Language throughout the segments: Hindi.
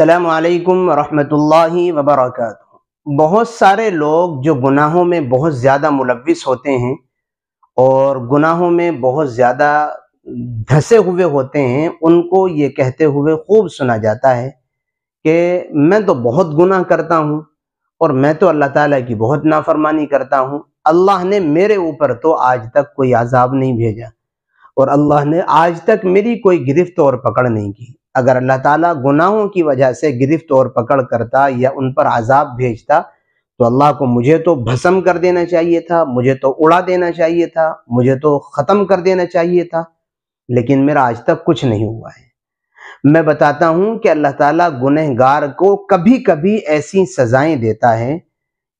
अल्लाम रहमतुल्लाहि वबरक बहुत सारे लोग जो गुनाहों में बहुत ज़्यादा मुलविस होते हैं और गुनाहों में बहुत ज़्यादा धसे हुए होते हैं उनको ये कहते हुए खूब सुना जाता है कि मैं तो बहुत गुनाह करता हूँ और मैं तो अल्लाह ताला की बहुत नाफरमानी करता हूँ अल्लाह ने मेरे ऊपर तो आज तक कोई आज़ाब नहीं भेजा और अल्लाह ने आज तक मेरी कोई गिरफ्त और पकड़ नहीं की अगर अल्लाह ताला गुनाहों की वजह से गिरफ्त और पकड़ करता या उन पर आज़ाब भेजता तो अल्लाह को मुझे तो भस्म कर देना चाहिए था मुझे तो उड़ा देना चाहिए था मुझे तो ख़त्म कर देना चाहिए था लेकिन मेरा आज तक कुछ नहीं हुआ है मैं बताता हूं कि अल्लाह ताला गुनहगार को कभी कभी ऐसी सज़ाएं देता है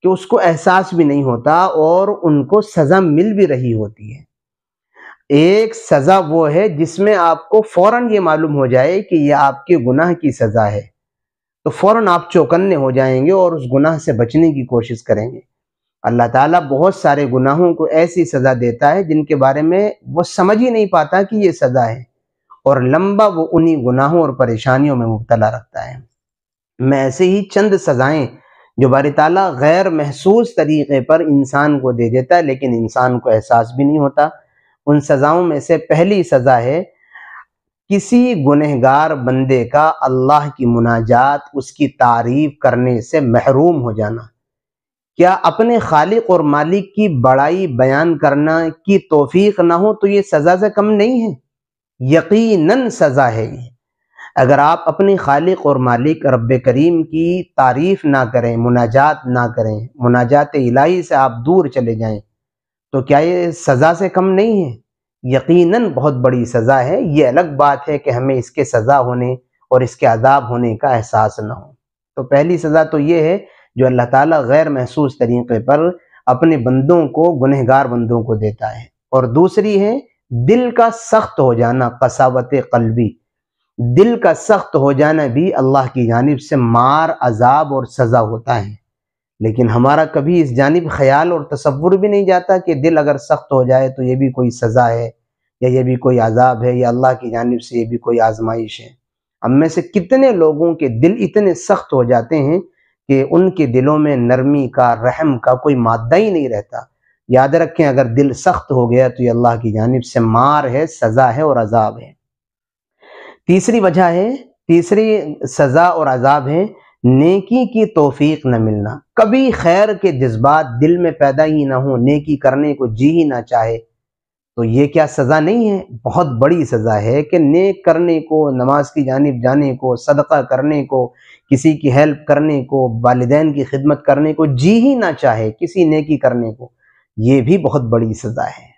कि उसको एहसास भी नहीं होता और उनको सज़ा मिल भी रही होती है एक सज़ा वो है जिसमें आपको फ़ौरन ये मालूम हो जाए कि यह आपके गुनाह की सज़ा है तो फ़ौरन आप चौकन्ने हो जाएंगे और उस गुनाह से बचने की कोशिश करेंगे अल्लाह ताला बहुत सारे गुनाहों को ऐसी सज़ा देता है जिनके बारे में वो समझ ही नहीं पाता कि ये सज़ा है और लंबा वो उन्हीं गुनाहों और परेशानियों में मुबतला रखता है मैं ऐसे ही चंद सज़ाएँ जो बारी ताला गैर महसूस तरीक़े पर इंसान को दे देता है लेकिन इंसान को एहसास भी नहीं होता उन सज़ाओं में से पहली सज़ा है किसी गुनहगार बंदे का अल्लाह की मुनाजात उसकी तारीफ करने से महरूम हो जाना क्या अपने खालिक और मालिक की बड़ाई बयान करना की तोफीक ना हो तो ये सज़ा से कम नहीं है यकीनन सज़ा है ये अगर आप अपने खालिक और मालिक रब करीम की तारीफ़ ना करें मुनाजात ना करें मुनाजात इलाही से आप दूर चले जाएं तो क्या ये सज़ा से कम नहीं है यकीनन बहुत बड़ी सज़ा है ये अलग बात है कि हमें इसके सज़ा होने और इसके अदाब होने का एहसास ना हो तो पहली सज़ा तो ये है जो अल्लाह ताला गैर महसूस तरीके पर अपने बंदों को गुनहगार बंदों को देता है और दूसरी है दिल का सख्त हो जाना कसावत कलबी दिल का सख्त हो जाना भी अल्लाह की जानब से मार अजाब और सज़ा होता है लेकिन हमारा कभी इस जानब ख्याल और तस्वुर भी नहीं जाता कि दिल अगर सख्त हो जाए तो ये भी कोई सज़ा है या ये भी कोई आज़ाब है या अल्लाह की जानब से ये भी कोई आजमाइश है हम में से कितने लोगों के दिल इतने सख्त हो जाते हैं कि उनके दिलों में नरमी का रहम का कोई मादा ही नहीं रहता याद रखें अगर दिल सख्त हो गया तो ये अल्लाह की जानब से मार है सज़ा है और अजाब है तीसरी वजह है तीसरी सज़ा और अजाब है नेकी की तोफीक न मिलना कभी खैर के जज्बात दिल में पैदा ही ना हो नेकी करने को जी ही ना चाहे तो ये क्या सज़ा नहीं है बहुत बड़ी सज़ा है कि नेक करने को नमाज की जानब जाने को सदका करने को किसी की हेल्प करने को वालदेन की खिदमत करने को जी ही ना चाहे किसी नेकी करने को ये भी बहुत बड़ी सज़ा है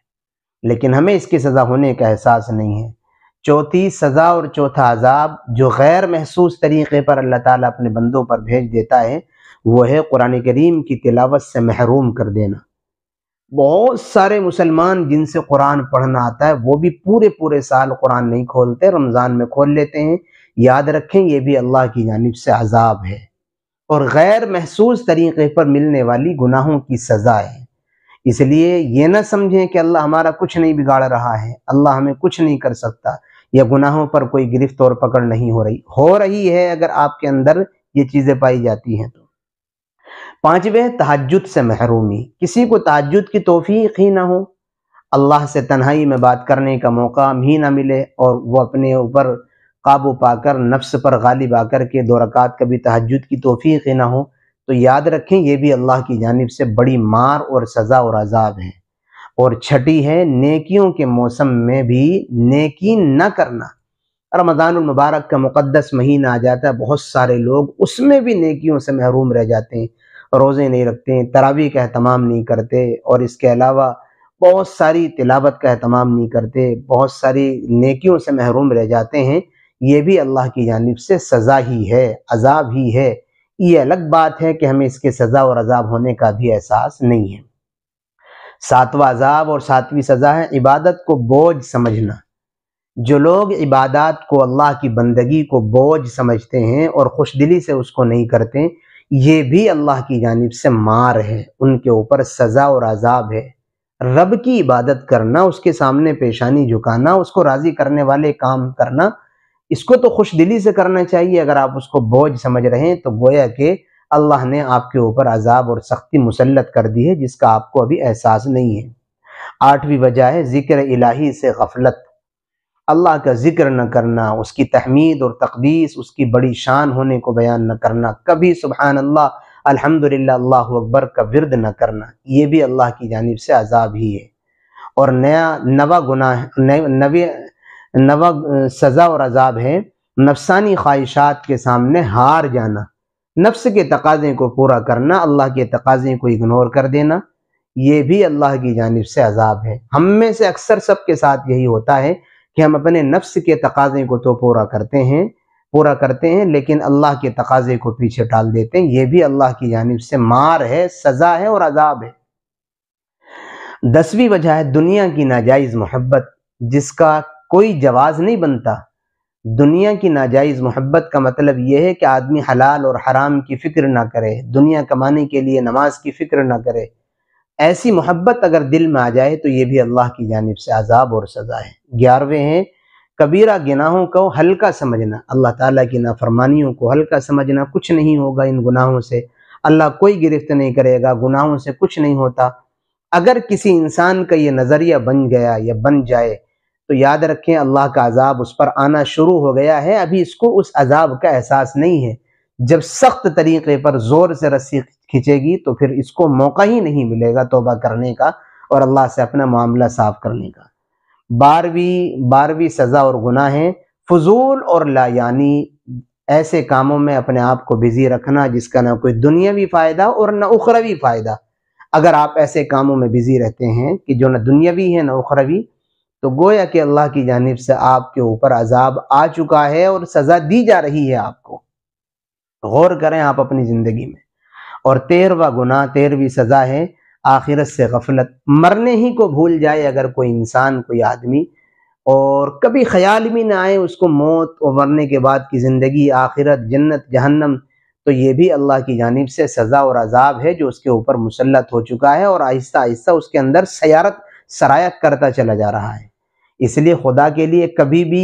लेकिन हमें इसकी सज़ा होने का एहसास नहीं है चौथी सज़ा और चौथा अजाब जो गैर महसूस तरीक़े पर अल्लाह ताला अपने बंदों पर भेज देता है वो है कुरान करीम की तिलावत से महरूम कर देना बहुत सारे मुसलमान जिनसे कुरान पढ़ना आता है वो भी पूरे पूरे साल कुरान नहीं खोलते रमज़ान में खोल लेते हैं याद रखें ये भी अल्लाह की जानब से अजाब है और गैर महसूस तरीक़े पर मिलने वाली गुनाहों की सज़ा है इसलिए ये ना समझें कि अल्लाह हमारा कुछ नहीं बिगाड़ रहा है अल्लाह हमें कुछ नहीं कर सकता या गुनाहों पर कोई गिरफ्त और पकड़ नहीं हो रही हो रही है अगर आपके अंदर ये चीज़ें पाई जाती हैं तो पांचवें तहजद से महरूमी किसी को तहजद की तोफीक ही ना हो अल्लाह से तन्हाई में बात करने का मौका ही ना मिले और वो अपने ऊपर काबू पाकर नफ्स पर गालिब आकर के दो रकात कभी तहजद की तोफीक ही ना हो तो याद रखें ये भी अल्लाह की जानब से बड़ी मार और सज़ा और अजाब है और छठी है नेकियों के मौसम में भी नेकी न करना रमज़ानमबारक मुबारक का मुक़दस महीना आ जाता है बहुत सारे लोग उसमें भी नेकियों से महरूम रह जाते हैं रोज़े नहीं रखते हैं तरावी का अहतमाम नहीं करते और इसके अलावा बहुत सारी तिलावत का अहतमाम नहीं करते बहुत सारी नेकियों से महरूम रह जाते हैं ये भी अल्लाह की जानब से सज़ा ही है अजाब ही है ये अलग बात है कि हमें इसके सज़ा और अजाब होने का भी एहसास नहीं है सातवां अजाब और सातवीं सज़ा है इबादत को बोझ समझना जो लोग इबादत को अल्लाह की बंदगी को बोझ समझते हैं और खुश दिली से उसको नहीं करते ये भी अल्लाह की जानब से मार है उनके ऊपर सज़ा और अजाब है रब की इबादत करना उसके सामने पेशानी झुकाना उसको राज़ी करने वाले काम करना इसको तो खुश दिली से करना चाहिए अगर आप उसको बोझ समझ रहे हैं तो गोया के अल्लाह ने आपके ऊपर अजाब और सख्ती मुसलत कर दी है जिसका आपको अभी एहसास नहीं है आठवीं वजह है ज़िक्र इलाही से गफलत अल्लाह का जिक्र न करना उसकी तहमीद और तकदीस उसकी बड़ी शान होने को बयान न करना कभी सुबहान अल्लाह अल्हम्दुलिल्लाह अकबर का विरद न करना ये भी अल्लाह की जानब से अजाब ही है और नया नवा गुनाह नवे नवा सज़ा और अजाब है नफसानी ख्वाहिशात के सामने हार जाना नफ्स के तकाजे को पूरा करना अल्लाह के तकाजे को इग्नोर कर देना ये भी अल्लाह की जानब से अजाब है हम में से अक्सर सब के साथ यही होता है कि हम अपने नफ्स के तकाजे को तो पूरा करते हैं पूरा करते हैं लेकिन अल्लाह के तकाजे को पीछे टाल देते हैं ये भी अल्लाह की जानब से मार है सज़ा है और अजाब है दसवीं वजह है दुनिया की नाजायज़ मोहब्बत जिसका कोई जवाज़ नहीं बनता दुनिया की नाजायज़ मोहब्बत का मतलब यह है कि आदमी हलाल और हराम की फ़िक्र ना करे दुनिया कमाने के लिए नमाज की फ़िक्र ना करे ऐसी मोहब्बत अगर दिल में आ जाए तो ये भी अल्लाह की जानब से आज़ाब और सज़ा है ग्यारहवें हैं कबीरा गुनाहों को हल्का समझना अल्लाह ताला की नाफरमानियों को हल्का समझना कुछ नहीं होगा इन गुनाहों से अल्लाह कोई गिरफ्त नहीं करेगा गुनाहों से कुछ नहीं होता अगर किसी इंसान का ये नज़रिया बन गया या बन जाए तो याद रखें अल्लाह का अजाब उस पर आना शुरू हो गया है अभी इसको उस अजाब का एहसास नहीं है जब सख्त तरीके पर ज़ोर से रस्सी खींचेगी तो फिर इसको मौका ही नहीं मिलेगा तोबा करने का और अल्लाह से अपना मामला साफ करने का बारहवीं बारहवीं सज़ा और गुनाह है फजूल और लायानी ऐसे कामों में अपने आप को बिज़ी रखना जिसका ना कोई दुनियावी फ़ायदा और ना उखरवी फ़ायदा अगर आप ऐसे कामों में बिज़ी रहते हैं कि जो ना दुनियावी है ना उखरवी तो गोया कि अल्लाह की जानब से आपके ऊपर अजाब आ चुका है और सजा दी जा रही है आपको गौर करें आप अपनी ज़िंदगी में और तेरवा गुना तेरहवीं सज़ा है आखिरत से गफलत मरने ही को भूल जाए अगर कोई इंसान कोई आदमी और कभी ख्याल भी ना आए उसको मौत और मरने के बाद की ज़िंदगी आखिरत जन्नत जहन्नम तो ये भी अल्लाह की जानब से सज़ा और अजाब है जो उसके ऊपर मुसलत हो चुका है और आहिस्ता आहिस्ता उसके अंदर सयारत सरायत करता चला जा रहा है इसलिए खुदा के लिए कभी भी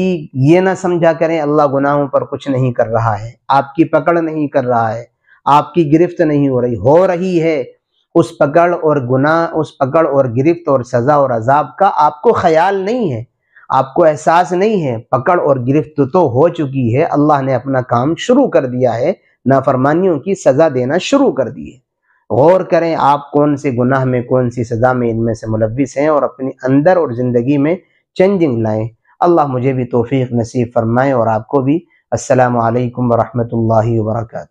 ये ना समझा करें अल्लाह गुनाहों पर कुछ नहीं कर रहा है आपकी पकड़ नहीं कर रहा है आपकी गिरफ्त नहीं हो रही हो रही है उस पकड़ और गुनाह उस पकड़ और गिरफ्त और सज़ा और अजाब का आपको ख्याल नहीं है आपको एहसास नहीं है पकड़ और गिरफ्त तो हो चुकी है अल्लाह ने अपना काम शुरू कर दिया है नाफरमानियों की सज़ा देना शुरू कर दी है गौर करें आप कौन से गुनाह में कौन सी सज़ा में इनमें से मुलविस हैं और अपने अंदर और ज़िंदगी में चेंजिंग लाएँ अल्लाह मुझे भी तोफ़ी नसीब फरमाए और आपको भी असलकम वरहमल वर्का